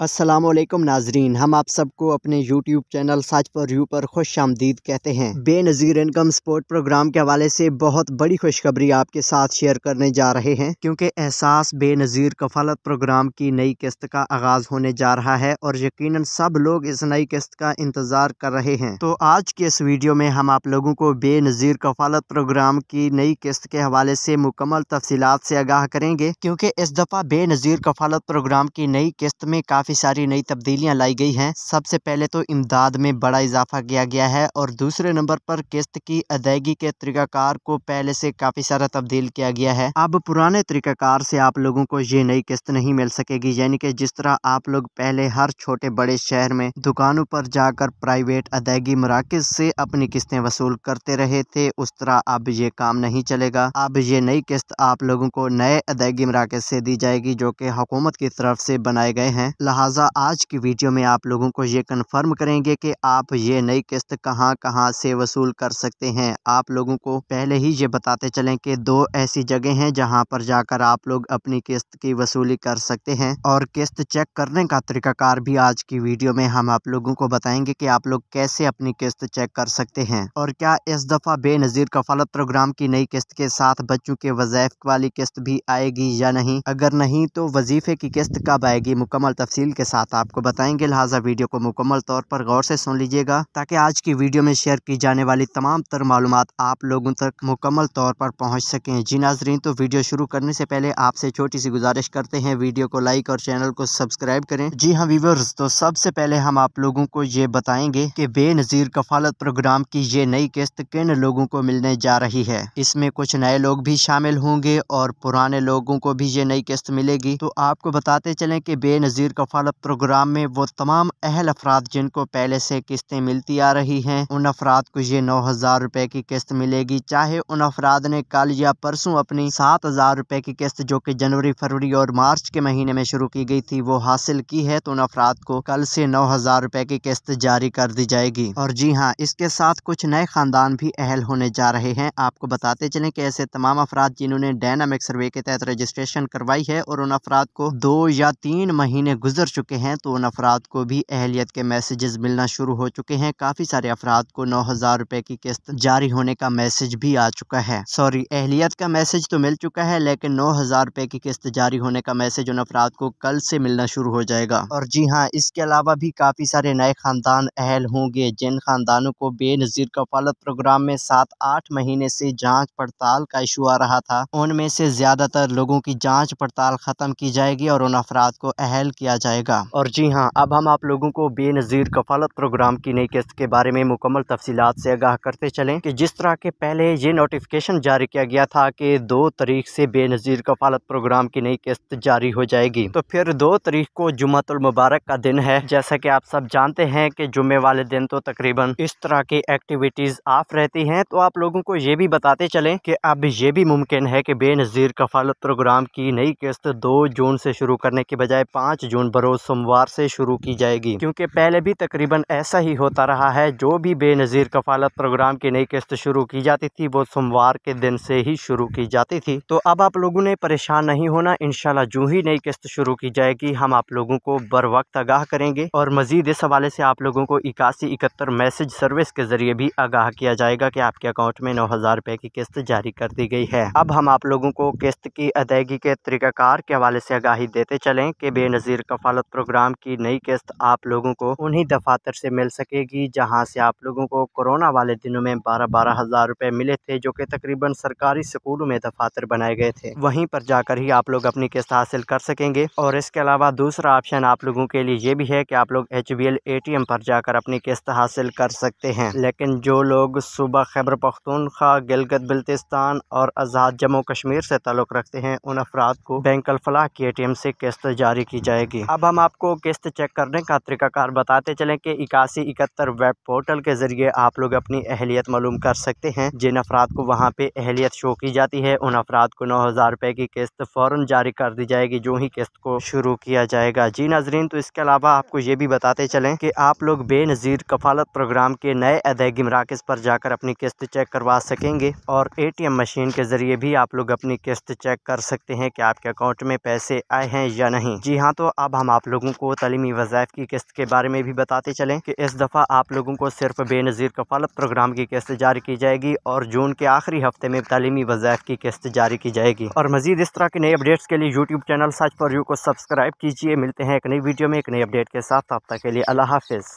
असलम नाजरीन हम आप सबको अपने YouTube चैनल सच पर यू पर खुश आमदीद कहते हैं बेनज़ीर इनकम स्पोर्ट प्रोग्राम के हवाले से बहुत बड़ी खुशखबरी आपके साथ शेयर करने जा रहे हैं क्योंकि एहसास बेनज़ीर कफालत प्रोग्राम की नई किस्त का आगाज़ होने जा रहा है और यकीनन सब लोग इस नई किस्त का इंतज़ार कर रहे हैं तो आज के इस वीडियो में हम आप लोगों को बेनज़ीर कफालत प्रोग्राम की नई किस्त के हवाले से मुकम्मल तफसीत से आगाह करेंगे क्योंकि इस दफ़ा बेनज़ीर कफालत प्रोग्राम की नई किस्त में काफ़ी काफ़ी सारी नई तब्दीलियां लाई गई हैं सबसे पहले तो इमदाद में बड़ा इजाफा किया गया है और दूसरे नंबर पर किस्त की अदायगी के तरीकाकार को पहले से काफ़ी सारा तब्दील किया गया है अब पुराने तरीकाकार से आप लोगों को ये नई किस्त नहीं मिल सकेगी यानी कि जिस तरह आप लोग पहले हर छोटे बड़े शहर में दुकानों पर जाकर प्राइवेट अदायगी मराकज से अपनी किस्तें वसूल करते रहे थे उस तरह अब ये काम नहीं चलेगा अब ये नई किस्त आप लोगों को नए अदायगी मराकज से दी जाएगी जो कि हुकूमत की तरफ से बनाए गए हैं लिहाजा आज की वीडियो में आप लोगों को ये कन्फर्म करेंगे कि आप ये नई किस्त कहाँ कहाँ से वसूल कर सकते हैं आप लोगों को पहले ही ये बताते चलें कि दो ऐसी जगह हैं जहाँ पर जाकर आप लोग अपनी किस्त की वसूली कर सकते हैं और किस्त चेक करने का तरीकाकार भी आज की वीडियो में हम आप लोगों को बताएंगे कि आप लोग कैसे अपनी किस्त चेक कर सकते हैं और क्या इस दफ़ा बेनज़ीर कफालत प्रोग्राम की नई किस्त के साथ बच्चों के वजायफ वाली किस्त भी आएगी या नहीं अगर नहीं तो वजीफे की किस्त कब आएगी मुकम्मल तफसी तफसील के साथ आपको बताएंगे लिहाजा वीडियो को मुकम्मल तौर पर गौर से सुन लीजिएगा ताकि आज की वीडियो में शेयर की जाने वाली तमाम तर मालूम आप लोगों तक मुकम्मल तौर पर पहुँच सकें जी नाजरीन तो वीडियो शुरू करने से पहले आपसे छोटी सी गुजारिश करते हैं वीडियो को लाइक और चैनल को सब्सक्राइब करें जी हाँ व्यूवर्स तो सबसे पहले हम आप लोगों को ये बताएंगे कि बेनजीर कफालत प्रोग्राम की ये नई किस्त किन लोगों को मिलने जा रही है इसमें कुछ नए लोग भी शामिल होंगे और पुराने लोगों को भी ये नई किस्त मिलेगी तो आपको बताते चलें कि बेनजीर कफाल फल प्रोग्राम में वो तमाम अहल अफराद जिनको पहले से किस्तें मिलती आ रही हैं उन अफराद को ये नौ हज़ार रुपए की किस्त मिलेगी चाहे उन अफराद ने कल या परसों अपनी सात हज़ार रुपए की किस्त जो कि जनवरी फरवरी और मार्च के महीने में शुरू की गई थी वो हासिल की है तो उन अफराद को कल से नौ हज़ार रुपए की किस्त जारी कर दी जाएगी और जी हाँ इसके साथ कुछ नए खानदान भी अहल होने जा रहे हैं आपको बताते चले कि ऐसे तमाम अफराद जिन्होंने डायनामिक सर्वे के तहत रजिस्ट्रेशन करवाई है और उन अफराद को दो या तीन महीने गुजर कर चुके हैं तो उन अफराद को भी अहलियत के मैसेजेस मिलना शुरू हो चुके हैं काफ़ी सारे अफराद को नौ हज़ार रुपए की किस्त जारी होने का मैसेज भी आ चुका है सॉरी अहलियत का मैसेज तो मिल चुका है लेकिन नौ हज़ार रुपए की किस्त जारी होने का मैसेज उन अफराद को कल से मिलना शुरू हो जाएगा और जी हाँ इसके अलावा भी काफ़ी सारे नए खानदान अहल होंगे जिन खानदानों को बेनज़ीर कफालत प्रोग्राम में सात आठ महीने से जाँच पड़ताल का इशू आ रहा था उनमें से ज़्यादातर लोगों की जाँच पड़ताल ख़त्म की जाएगी और उन अफराद को अहल किया जाए जाएगा और जी हाँ अब हम आप लोगों को बेनज़ीर कफालत प्रोग्राम की नई किस्त के बारे में मुकम्मल तफसीत से आगाह करते चले की जिस तरह के पहले ये नोटिफिकेशन जारी किया गया था की दो तारीख से बेनज़ीर कफालत प्रोग्राम की नई किस्त जारी हो जाएगी तो फिर दो तारीख को जुम्मतुल मुबारक का दिन है जैसा की आप सब जानते हैं की जुम्मे वाले दिन तो तकरीबन इस तरह की एक्टिविटीज़ ऑफ रहती है तो आप लोगों को ये भी बताते चले की अब ये भी मुमकिन है की बेनज़ीर कफालत प्रोग्राम की नई किस्त दो जून से शुरू करने के बजाय पाँच जून बरोज़ सोमवार से शुरू की जाएगी क्योंकि पहले भी तकरीबन ऐसा ही होता रहा है जो भी बेनज़ीर कफालत प्रोग्राम की नई किस्त शुरू की जाती थी वो सोमवार के दिन से ही शुरू की जाती थी तो अब आप लोगों ने परेशान नहीं होना इनशाला जो ही नई किस्त शुरू की जाएगी हम आप लोगों को बर वक्त आगाह करेंगे और मजीद इस हवाले से आप लोगों को इक्यासी इकहत्तर मैसेज सर्विस के जरिए भी आगाह किया जाएगा कि आपके अकाउंट में नौ हज़ार रुपए की किस्त जारी कर दी गई है अब हम आप लोगों को किस्त की अदायगी के तरीकाकार के हवाले से आगाही देते चलें कि बेनज़ीर कफाल कफालत प्रोग्राम की नई किस्त आप लोगों को उन्हीं दफातर से मिल सकेगी जहां से आप लोगों को कोरोना वाले दिनों में बारह बारह हज़ार रुपए मिले थे जो कि तकरीबन सरकारी स्कूलों में दफातर बनाए गए थे वहीं पर जाकर ही आप लोग अपनी किस्त हासिल कर सकेंगे और इसके अलावा दूसरा ऑप्शन आप लोगों के लिए ये भी है कि आप लोग H B L A T M पर जाकर अपनी किस्त हासिल कर सकते हैं लेकिन जो लोग सुबह खैबर पख्तूनखा गिलगत बल्तिस्तान और आज़ाद जम्मू कश्मीर से ताल्लुक़ रखते हैं उन अफराद को बैंक अलफलाह के ए टी एम से किस्त जारी की जाएगी अब हम आपको किस्त चेक करने का तरीकाकार बताते चलें कि इक्यासी इकहत्तर वेब पोर्टल के ज़रिए आप लोग अपनी अहलियत मालूम कर सकते हैं जिन अफराद को वहाँ पे अहलियत शो की जाती है उन अफराद को नौ हज़ार रुपए की किस्त फ़ौरन जारी कर दी जाएगी जो ही किस्त को शुरू किया जाएगा जी नाजरीन तो इसके अलावा आपको ये भी बताते चले की आप लोग बेनज़ीर कफालत प्रोग्राम के नए अदायगी मराकज़ पर जाकर अपनी किस्त चेक करवा सकेंगे और ए टी एम मशीन के ज़रिए भी आप लोग अपनी किस्त चेक कर सकते हैं की आपके अकाउंट में पैसे आए हैं या नहीं जी हाँ तो अब हम हम आप लोगों को तलीमी वज़ाइफ की किस्त के बारे में भी बताते चलें कि इस दफ़ा आप लोगों को सिर्फ बेनज़ीर कफालत प्रोग्राम की किस्त जारी की जाएगी और जून के आखिरी हफ्ते में तलीमी वज़ाइफ की किस्त जारी की जाएगी और मजीद इस तरह के नए अपडेट्स के लिए यूट्यूब चैनल सच फॉर यू को सब्सक्राइब कीजिए मिलते हैं एक नई वीडियो में एक नई अपडेट के साथ तब तक के लिए अल्लाह हाफिज़